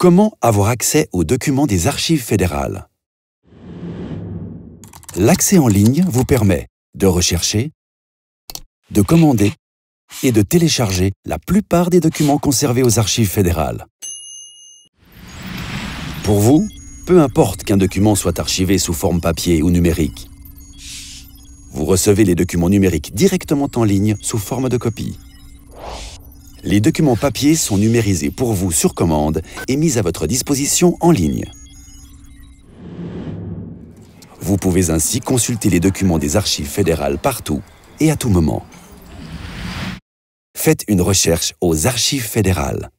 Comment avoir accès aux documents des archives fédérales L'accès en ligne vous permet de rechercher, de commander et de télécharger la plupart des documents conservés aux archives fédérales. Pour vous, peu importe qu'un document soit archivé sous forme papier ou numérique, vous recevez les documents numériques directement en ligne sous forme de copie. Les documents papier sont numérisés pour vous sur commande et mis à votre disposition en ligne. Vous pouvez ainsi consulter les documents des archives fédérales partout et à tout moment. Faites une recherche aux archives fédérales.